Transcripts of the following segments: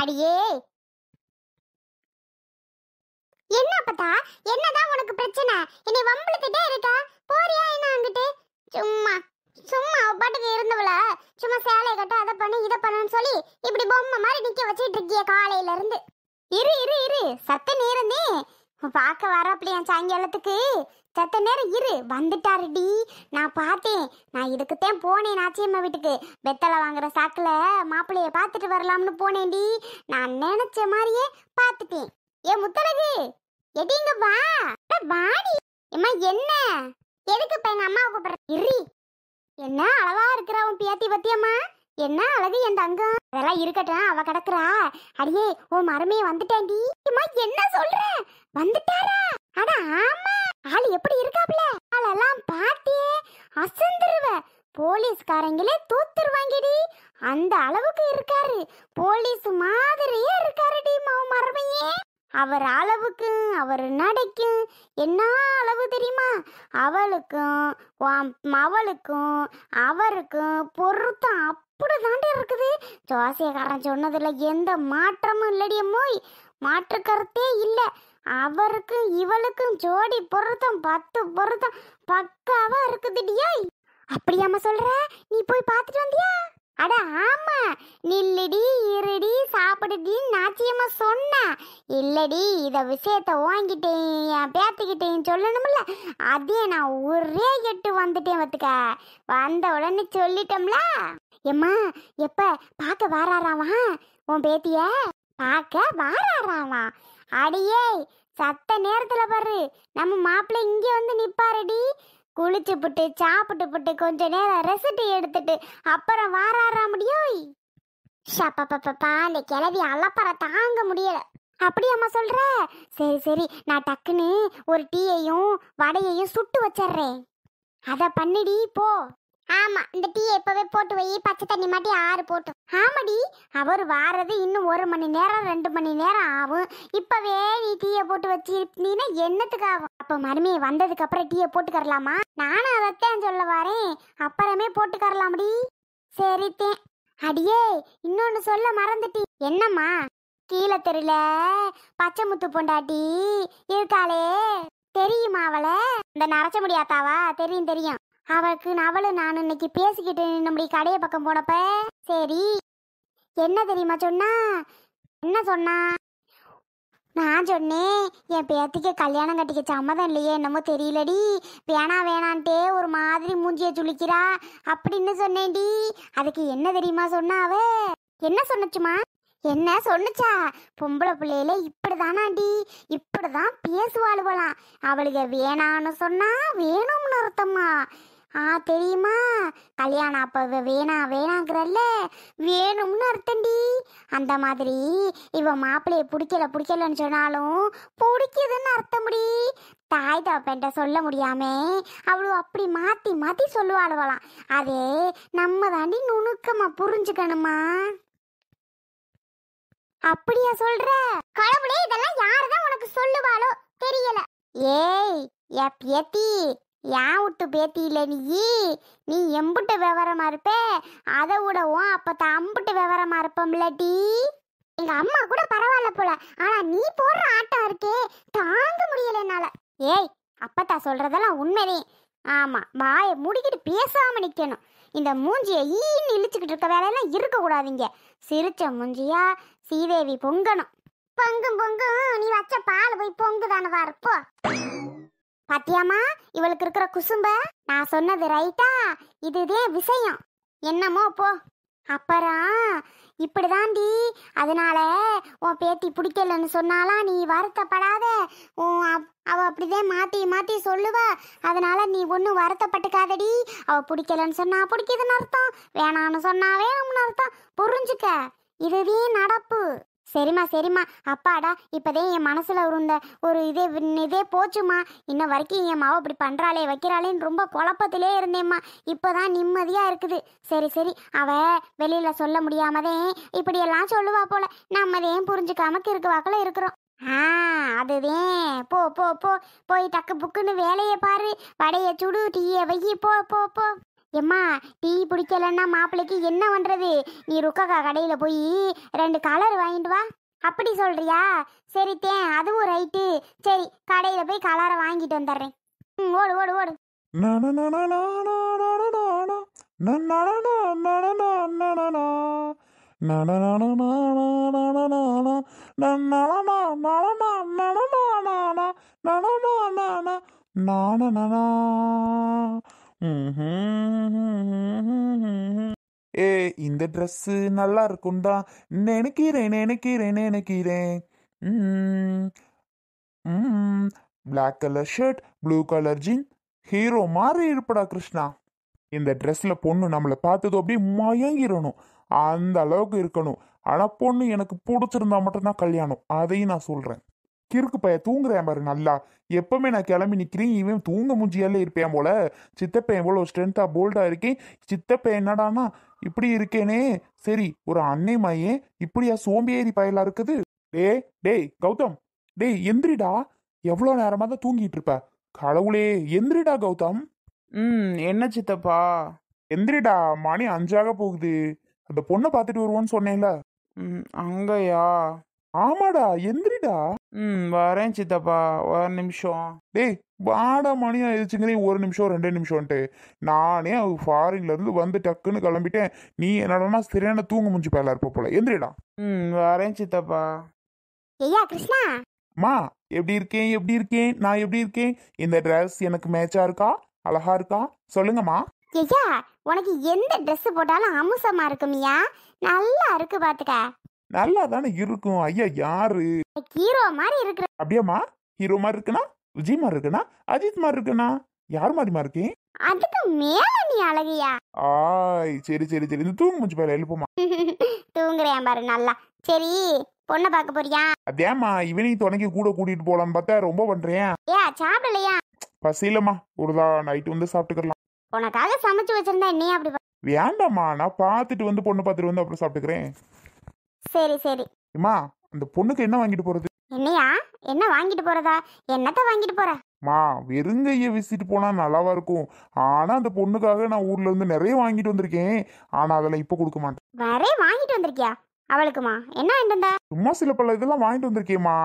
அடியே என்ன பத்தா என்னதான் உனக்கு பிரச்சனை என்னை வம்பிழுத்துட்டே இருக்கா போறியா என்ன அங்கிட்டு சும்மா சும்மா அவ பாட்டுக்கு இருந்தவள சும்மா சேலையை கட்ட அதை பண்ணு இதை பண்ணுன்னு சொல்லி இப்படி பொம்மை மாதிரி நிக்க வச்சிட்டு இருக்கிய காலையில இருந்து இரு இரு இரு சத்து நேரந்தே பார்க்க வரோப்பிலையா சாயங்காலத்துக்கு சத்த நேரம் இரு வந்துட்டாருடி நான் பார்த்தேன் நான் இதுக்குத்தான் போனேன் நாச்சியம்மா வீட்டுக்கு வெத்தலை வாங்குற சாக்கில் மாப்பிள்ளைய பார்த்துட்டு வரலாம்னு போனேன்டி நான் நினைச்ச மாதிரியே பார்த்துட்டேன் ஏ முத்தலகு எடிங்க வா வாடி அம்மா என்ன எதுக்கு இப்போ எங்கள் அம்மாவை கூப்பிட்ற இரு என்ன அளவா இருக்கிற உன் பியாத்தி பத்தியம்மா என்ன அழகு என் தங்கம் அதெல்லாம் இருக்கட்டும் அவ கிடக்குறா அடியே ஓ மருமையை வந்துட்டாண்டி என்ன சொல்ற வந்துட்டாரா அட ஆமா ஆள் எப்படி இருக்காப்ல ஆளெல்லாம் பார்த்தே அசந்துருவ போலீஸ்காரங்களே தூத்துருவாங்கடி அந்த அளவுக்கு இருக்காரு போலீஸ் மாதிரியே இருக்காருடி மாவு மருமையே அவர் அளவுக்கு அவர் நடைக்கும் என்ன அளவு தெரியுமா அவளுக்கும் அவளுக்கும் அவருக்கும் பொருத்தம் அப்படி தாண்டி இருக்குது ஜோசியக்காரன் சொன்னதில் எந்த மாற்றமும் இல்லடிய மோய் மாற்று கருத்தே இல்லை அவருக்கும் இவளுக்கும் ஜோடி பொருத்தம் பத்து பொருத்தம் பக்காவா இருக்குதுடியோய் அப்படியாம்மா சொல்ற நீ போய் பார்த்துட்டு வந்தியா அட ஆமா நில்லடி இருடி சாப்பிடுடி நாச்சியம்மா சொன்ன இல்லடி இத விஷயத்த வாங்கிட்டேன் பேத்துக்கிட்டேன் சொல்லணும்ல அதே நான் ஒரே எட்டு வந்துட்டேன் வத்துக்க வந்த உடனே சொல்லிட்டோம்ல எம்மா எப்ப பார்க்க வாராராவா உன் பேத்திய பார்க்க வாராராவா அடியே சத்த நேரத்துல பாரு நம்ம மாப்பிள்ளை இங்க வந்து நிப்பாருடி குளிச்சு புட்டு சாப்பிட்டு புட்டு கொஞ்ச நேரம் ரெசிபி எடுத்துட்டு அப்புறம் வாராரா முடியோய் இந்த கிளவி அலப்பற தாங்க முடியல அப்படியாம்மா சொல்ற சரி சரி நான் டக்குன்னு ஒரு டீயையும் வடையையும் சுட்டு வச்சிடுறேன் அதை பண்ணிடி போ ஆமா இந்த டீ எப்பவே போட்டு வை பச்சை தண்ணி மாட்டி ஆறு போட்டு ஆமாடி அவர் வாரது இன்னும் ஒரு மணி நேரம் ரெண்டு மணி நேரம் ஆகும் இப்பவே நீ டீயை போட்டு வச்சிருந்தீங்கன்னா என்னத்துக்கு ஆகும் அப்ப மருமே வந்ததுக்கு அப்புறம் டீயை போட்டுக்கரலாமா நானும் அதைத்தான் சொல்ல வரேன் அப்புறமே போட்டுக்கரலாமடி சரித்தேன் அடியே இன்னொன்னு சொல்ல மறந்துட்டி என்னம்மா கீழே தெருல பச்சை முத்து பொண்டாட்டி இருக்காளே தெரியுமா அவளை இந்த நரைச்ச முடியாதாவா தெரியும் தெரியும் அவளுக்கு அவளும் நான் இன்னைக்கு பேசிக்கிட்டு நம்முடைய கடைய பக்கம் போனப்ப சரி என்ன தெரியுமா சொன்னா என்ன சொன்னா நான் சொன்னேன் என் பேத்திக்கு கல்யாணம் கட்டிக்க சம்மதம் இல்லையே என்னமோ தெரியலடி வேணா வேணான்ட்டே ஒரு மாதிரி மூஞ்சியை சுழிக்கிறா அப்படின்னு சொன்னேன்டி அதுக்கு என்ன தெரியுமா சொன்னா அவ என்ன சொன்னச்சுமா என்ன சொன்னுச்சா பொம்பளை பிள்ளையில இப்படிதானாண்டி இப்படிதான் பேசுவாளுவலாம் அவளுக்கு வேணான்னு சொன்னா வேணும்னு அர்த்தமா ஆ தெரியுமா கல்யாணம் அப்போ வேணா வேணாங்கிறல்ல வேணும்னு அர்த்தண்டி அந்த மாதிரி இவன் மாப்பிள்ளையை பிடிக்கல பிடிக்கலன்னு சொன்னாலும் பிடிக்குதுன்னு முடி தாய் தப்பன்ட்ட சொல்ல முடியாம அவ்வளோ அப்படி மாற்றி மாற்றி சொல்லுவாளுவலாம் அதே நம்ம தாண்டி நுணுக்கமாக புரிஞ்சுக்கணுமா அப்படியா சொல்ற கடவுளே இதெல்லாம் யாருதான் உனக்கு சொல்லுவாளோ தெரியல ஏய் எப் எத்தி ஏன் விட்டு பேத்தியில நீ நீ எம்புட்டு விவரமா இருப்பே அதை விடவும் அப்பத்த அம்புட்டு விவரமா டீ எங்க அம்மா கூட பரவாயில்ல போல ஆனா நீ போடுற ஆட்டம் இருக்கே தாங்க முடியல என்னால ஏய் அப்பத்தா சொல்றதெல்லாம் உண்மைதே ஆமா வாயை முடிக்கிட்டு பேசாம நிக்கணும் இந்த மூஞ்சியை ஈன்னு இழிச்சுக்கிட்டு இருக்க வேலையெல்லாம் இருக்கக்கூடாதுங்க சிரிச்ச மூஞ்சியா சீதேவி பொங்கணும் பொங்கும் பொங்கும் நீ வச்ச பால் போய் பொங்குதானவா இருப்போ பாத்தியாமா இவளுக்கு இருக்கிற குசும்ப நான் சொன்னது ரைட்டா இதுதே விஷயம் என்னமோ போ அப்புறம் இப்படிதாண்டி அதனால உன் பேத்தி பிடிக்கலன்னு சொன்னாலாம் நீ வருத்தப்படாத உன் அவ அப்படிதே மாற்றி மாற்றி சொல்லுவ அதனால நீ ஒன்றும் வருத்தப்பட்டுக்காதடி அவ பிடிக்கலன்னு சொன்னா பிடிக்குதுன்னு அர்த்தம் வேணான்னு சொன்னா வேணும்னு அர்த்தம் புரிஞ்சுக்க இதுவே நடப்பு சரிம்மா சரிம்மா அப்பாடா இப்போதான் என் மனசில் ஒரு ஒரு இதே இதே போச்சுமா இன்ன வரைக்கும் என் மாவை இப்படி பண்ணுறாளே வைக்கிறாளேன்னு ரொம்ப குழப்பத்திலே இருந்தேம்மா இப்போ தான் நிம்மதியாக இருக்குது சரி சரி அவ வெளியில் சொல்ல முடியாமதே இப்படியெல்லாம் சொல்லுவா போல நம்மதையும் புரிஞ்சுக்காமக்கு இருக்கவாக்கில் இருக்கிறோம் ஆ அதுதே போ போ போ போய் டக்கு புக்குன்னு வேலையை பாரு வடைய சுடு டீயை வை போ போ போ எம்மா டீ பிடிக்கலன்னா மாப்பிள்ளைக்கு என்ன பண்ணுறது நீ ருக்கக்கா கடையில் போய் ரெண்டு கலர் வாங்கிட்டு வா அப்படி சொல்கிறியா சரி தேன் அதுவும் ரைட்டு சரி கடையில் போய் கலரை வாங்கிட்டு வந்துடுறேன் ம் ஓடு ஓடு ஓடு நான ஏ இந்த ட்ரெஸ்ஸு நல்லா இருக்கும்டா நினைக்கிறேன் நினைக்கிறேன் நினைக்கிறேன் black colour shirt blue colour jean hero மாதிரி இருப்படா கிருஷ்ணா இந்த ட்ரெஸ்ல பொண்ணு நம்மளை பார்த்தது அப்படியே மயங்கிடணும் அந்த அளவுக்கு இருக்கணும் ஆனால் பொண்ணு எனக்கு பிடிச்சிருந்தா மட்டும்தான் கல்யாணம் அதையும் நான் சொல்கிறேன் கிறுக்கு பையன் தூங்குறேன் பாரு நல்லா எப்பவுமே நான் கிளம்பி நிற்கிறேன் இவன் தூங்க மூஞ்சியால இருப்பேன் போல சித்தப்பையன் எவ்வளோ ஸ்ட்ரென்த்தாக போல்டாக இருக்கேன் சித்தப்பையன் என்னடானா இப்படி இருக்கேனே சரி ஒரு அன்னை மாயே இப்படியா சோம்பேறி பயலா இருக்குது டே டேய் கௌதம் டேய் எந்திரிடா எவ்வளோ நேரமாக தான் தூங்கிட்டு இருப்ப கடவுளே எந்திரிடா கௌதம் ம் என்ன சித்தப்பா எந்திரிடா மணி அஞ்சாக போகுது அந்த பொண்ணை பார்த்துட்டு வருவோன்னு சொன்னேன்ல ம் அங்கயா ஆமாடா எந்திரிடா ம் வரேன் சித்தப்பா ஒரு நிமிஷம் டேய் வாடா மணி ஆயிடுச்சுங்கிறே ஒரு நிமிஷம் ரெண்டு நிமிஷம்ன்ட்டு நானே ஃபாரின்ல இருந்து வந்து டக்குன்னு கிளம்பிட்டேன் நீ என்னடனா சரியான தூங்க முடிஞ்சு பேல இருப்ப போல எந்திரிடா ம் வரேன் சித்தப்பா ஏயா கிருஷ்ணா மா எப்படி இருக்கேன் எப்படி இருக்கேன் நான் எப்படி இருக்கேன் இந்த ட்ரெஸ் எனக்கு மேட்சா இருக்கா அழகா இருக்கா சொல்லுங்கம்மா ஐயா உனக்கு எந்த ட்ரெஸ் போட்டாலும் அமுசமா இருக்குமியா நல்லா இருக்கு பாத்துக்க நல்லா தானே இருக்கும் ஐயா யாரு ஹீரோ மாதிரி இருக்கு அப்படியேமா ஹீரோ மாதிரி இருக்குனா விஜய் மாதிரி இருக்குனா அஜித் மாதிரி இருக்குனா யார் மாதிரிமா இருக்கேன் அதுக்கு மேல நீ அழகியா ஆய் சரி சரி சரி இந்த தூங்கு மூஞ்சி பையில எழுப்புமா தூங்குறேன் பாரு நல்லா சரி பொண்ணை பார்க்க போறியா அதேமா இவனையும் துணைக்கு கூட கூட்டிட்டு போலாம் பார்த்தா ரொம்ப பண்றேன் ஏ சாப்பிடலையா பசியிலம்மா ஒருதா நைட் வந்து சாப்பிட்டுக்கலாம் உனக்காக சமைச்சு வச்சிருந்தா நீ அப்படி வேண்டாமா நான் பார்த்துட்டு வந்து பொண்ணு பார்த்துட்டு வந்து அப்புறம் சாப்பிட்டுக்கிறேன் சரி சரி அம்மா அந்த பொண்ணுக்கு என்ன வாங்கிட்டு போறது என்னையா என்ன வாங்கிட்டு போறதா என்னத்த வாங்கிட்டு போற மா வெறுங்கைய விசிட்டு போனா நல்லாவா இருக்கும் ஆனா அந்த பொண்ணுக்காக நான் ஊர்ல இருந்து நிறைய வாங்கிட்டு வந்திருக்கேன் ஆனா அதெல்லாம் இப்ப கொடுக்க மாட்டேன் நிறைய வாங்கிட்டு வந்திருக்கியா அவளுக்குமா என்ன வாங்கிட்டு சும்மா சில பல இதெல்லாம் வாங்கிட்டு வந்திருக்கேம்மா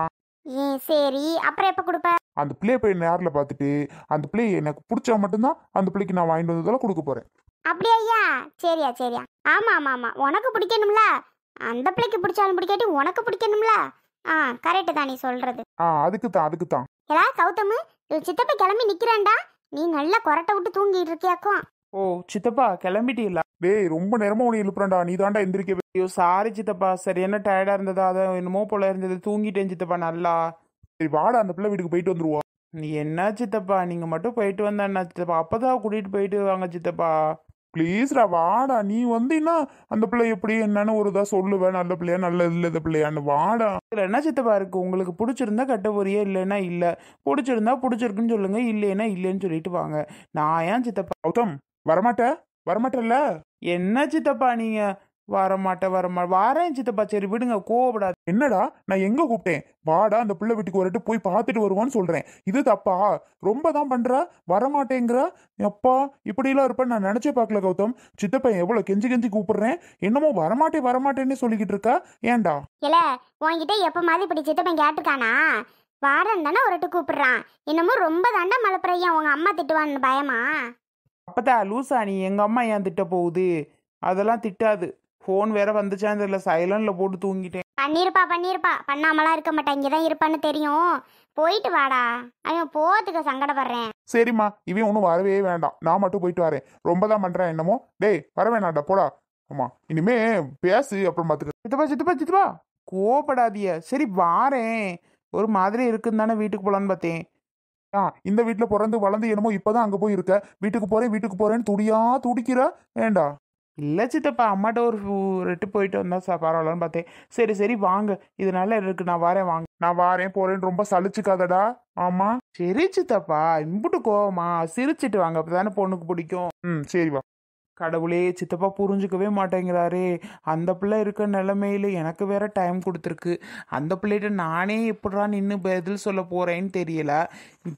ஏ சரி அப்புறம் எப்ப கொடுப்ப அந்த பிள்ளைய போய் நேரில் பார்த்துட்டு அந்த பிள்ளை எனக்கு பிடிச்சா மட்டும்தான் அந்த பிள்ளைக்கு நான் வாங்கிட்டு வந்ததெல்லாம் கொடுக்க போறேன் அப்படியா சரியா சரியா ஆமா ஆமா ஆமா உனக்கு பிடிக்கணும்ல அந்த பிள்ளைக்கு பிடிச்சாலும் பிடிக்காட்டி உனக்கு பிடிக்கணும்ல ஆ கரெக்ட் தான் நீ சொல்றது ஆ அதுக்கு தான் அதுக்கு தான் ஏடா கௌதம் சித்தப்பா கிளம்பி நிக்கிறான்டா நீ நல்லா கொரட்டை விட்டு தூங்கிட்டு இருக்கியாக்கும் ஓ சித்தப்பா இல்ல டேய் ரொம்ப நேரமா உன்னை எழுப்புறேன்டா நீ தாண்டா எந்திரிக்கவே ஐயோ சாரி சித்தப்பா சரி என்ன டயர்டா இருந்ததா அதை என்னமோ போல இருந்தது தூங்கிட்டேன் சித்தப்பா நல்லா சரி வாடா அந்த பிள்ளை வீட்டுக்கு போயிட்டு வந்துருவா நீ என்ன சித்தப்பா நீங்க மட்டும் போயிட்டு வந்தா சித்தப்பா அப்பதான் கூட்டிட்டு போயிட்டு வாங்க சித்தப்பா ப்ளீஸ்டா வாடா நீ வந்தீங்கன்னா அந்த பிள்ளை எப்படி என்னன்னு ஒரு இதாக சொல்லுவேன் நல்ல பிள்ளையா நல்ல இல்லாத பிள்ளையான்னு வாடா இல்லை என்ன சித்தப்பா இருக்குது உங்களுக்கு பிடிச்சிருந்தா போறியே இல்லைன்னா இல்லை பிடிச்சிருந்தா பிடிச்சிருக்குன்னு சொல்லுங்க இல்லைன்னா இல்லைன்னு சொல்லிட்டு வாங்க நான் ஏன் சித்தப்பா கௌதம் வரமாட்டேன் வரமாட்டேன்ல என்ன சித்தப்பா நீங்கள் வரமாட்டேன் வரமா வாரேன் சித்தப்பா சரி விடுங்க கோவப்படாது என்னடா நான் எங்க கூப்பிட்டேன் வாடா அந்த பிள்ளை வீட்டுக்கு வரட்டு போய் பார்த்துட்டு வருவான்னு சொல்றேன் இது தப்பா ரொம்ப தான் பண்ற வரமாட்டேங்கிற அப்பா இப்படிலாம் இருப்பேன்னு நான் நினைச்சே பார்க்கல கௌதம் சித்தப்பா எவ்வளவு கெஞ்சி கெஞ்சி கூப்பிடுறேன் என்னமோ வரமாட்டே வரமாட்டேன்னு சொல்லிக்கிட்டு இருக்கா ஏன்டா இல்ல உன்கிட்ட எப்ப மாதிரி இப்படி சித்தப்பன் கேட்டுக்கானா வாரம் தானே ஒருட்டு கூப்பிடுறான் என்னமோ ரொம்ப தாண்டா மலப்புறையா உங்க அம்மா திட்டுவான்னு பயமா அப்பதான் லூசா நீ எங்க அம்மா ஏன் திட்ட போகுது அதெல்லாம் திட்டாது ஃபோன் வேற வந்துச்சான்னு தெரியல சைலண்ட்ல போட்டு தூங்கிட்டேன் பண்ணிருப்பா பண்ணிருப்பா பண்ணாமலாம் இருக்க மாட்டேன் இங்கதான் இருப்பான்னு தெரியும் போயிட்டு வாடா அவன் போறதுக்கு சங்கடப்படுறேன் சரிம்மா இவன் ஒண்ணும் வரவே வேண்டாம் நான் மட்டும் போயிட்டு வரேன் ரொம்ப தான் பண்றேன் என்னமோ டேய் வர வேணாம்டா போடா ஆமா இனிமே பேசு அப்புறம் பாத்துக்க சித்துப்பா சித்துப்பா சித்துப்பா கோபப்படாதிய சரி வாரேன் ஒரு மாதிரி இருக்குன்னு தானே வீட்டுக்கு போலான்னு பார்த்தேன் இந்த வீட்டில் பிறந்து வளர்ந்து என்னமோ இப்போதான் அங்கே போய் இருக்க வீட்டுக்கு போறேன் வீட்டுக்கு போறேன்னு துடியா துடிக்கிற வேண்டா இல்லை சித்தப்பா அம்மாட்ட ஒரு ரெட்டு போயிட்டு வந்தால் சார் பரவாயில்லன்னு பார்த்தேன் சரி சரி வாங்க இது நல்லா இருக்கு நான் வரேன் வாங்க நான் வாரேன் போறேன்னு ரொம்ப சலிச்சுக்காதடா ஆமாம் சரி சித்தப்பா இம்புட்டு கோவமா சிரிச்சிட்டு வாங்க அப்போ தானே பொண்ணுக்கு பிடிக்கும் ம் சரி வா கடவுளே சித்தப்பா புரிஞ்சுக்கவே மாட்டேங்கிறாரே அந்த பிள்ளை இருக்க நிலமையில எனக்கு வேற டைம் கொடுத்துருக்கு அந்த பிள்ளைகிட்ட நானே எப்படா நின்று பதில் சொல்ல போகிறேன்னு தெரியல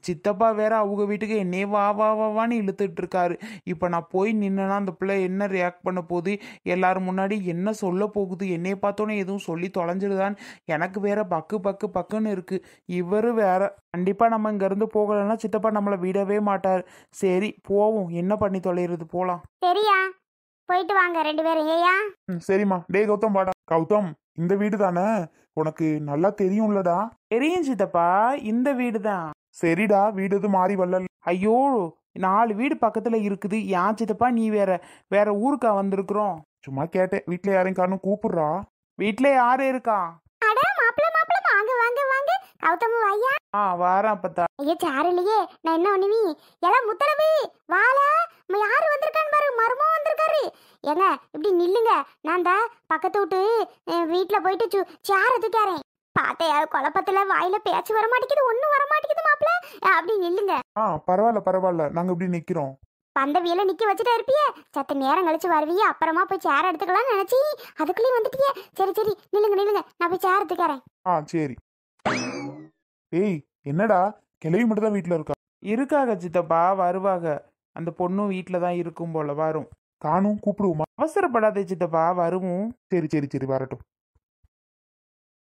சித்தப்பா வேற அவங்க வீட்டுக்கு என்னே வா வா வான்னு இழுத்துட்டு இருக்காரு இப்போ நான் போய் நின்னா அந்த பிள்ளை என்ன ரியாக்ட் பண்ண போகுது எல்லாரும் முன்னாடி என்ன சொல்ல போகுது என்னை பார்த்தோன்னே எதுவும் சொல்லி தொலைஞ்சிடுதான்னு எனக்கு வேற பக்கு பக்கு பக்குன்னு இருக்கு இவரு வேற கண்டிப்பாக நம்ம இங்கேருந்து போகலைன்னா சித்தப்பா நம்மளை விடவே மாட்டார் சரி போவோம் என்ன பண்ணி தொலைகிறது போகலாம் சரியா போயிட்டு வாங்க ரெண்டு பேரும் ஏயா சரிம்மா டே கௌதம் பாடா கௌதம் இந்த வீடு தானே உனக்கு நல்லா தெரியும்லடா தெரியும் சித்தப்பா இந்த வீடு தான் சரிடா வீடு எதுவும் மாறி வரல ஐயோ நாலு வீடு பக்கத்தில் இருக்குது ஏன் சித்தப்பா நீ வேற வேற ஊருக்கா வந்திருக்கிறோம் சும்மா கேட்டேன் வீட்டில் யாரையும் காரணம் கூப்பிடுறா வீட்டில் யாரு இருக்கா அட வாங்க வாங்க ஐயா நான் என்ன எல்லாம் யாரு பாரு வந்திருக்காரு இப்படி நில்லுங்க பக்கத்து வீட்டில் போயிட்டு பாத்தையா குழப்பத்துல வாயில பேச்சு வர மாட்டேங்குது ஒண்ணும் வர மாட்டேங்குது மாப்பிள அப்படி நில்லுங்க ஆ பரவாயில்ல பரவாயில்ல நாங்க இப்படி நிக்கிறோம் வந்த வீல நிக்க வச்சுட்டா இருப்பியே சத்த நேரம் கழிச்சு வருவியே அப்புறமா போய் சேர் எடுத்துக்கலாம்னு நினைச்சி அதுக்குள்ளேயும் வந்துட்டியே சரி சரி நில்லுங்க நில்லுங்க நான் போய் சேர் எடுத்துக்கிறேன் ஆ சரி ஏய் என்னடா கிளவி மட்டும் தான் வீட்டில் இருக்கா இருக்காக சித்தப்பா வருவாக அந்த பொண்ணும் வீட்டில் தான் இருக்கும் போல வரும் காணும் கூப்பிடுவோமா அவசரப்படாதே சித்தப்பா வருவோம் சரி சரி சரி வரட்டும்